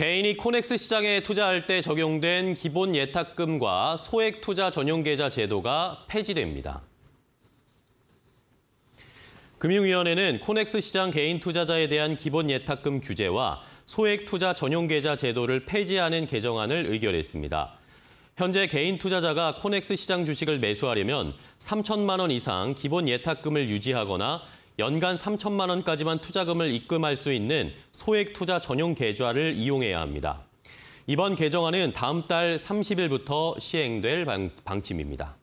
개인이 코넥스 시장에 투자할 때 적용된 기본 예탁금과 소액 투자 전용 계좌 제도가 폐지됩니다. 금융위원회는 코넥스 시장 개인 투자자에 대한 기본 예탁금 규제와 소액 투자 전용 계좌 제도를 폐지하는 개정안을 의결했습니다. 현재 개인 투자자가 코넥스 시장 주식을 매수하려면 3천만 원 이상 기본 예탁금을 유지하거나 연간 3천만 원까지만 투자금을 입금할 수 있는 소액 투자 전용 계좌를 이용해야 합니다. 이번 개정안은 다음 달 30일부터 시행될 방침입니다.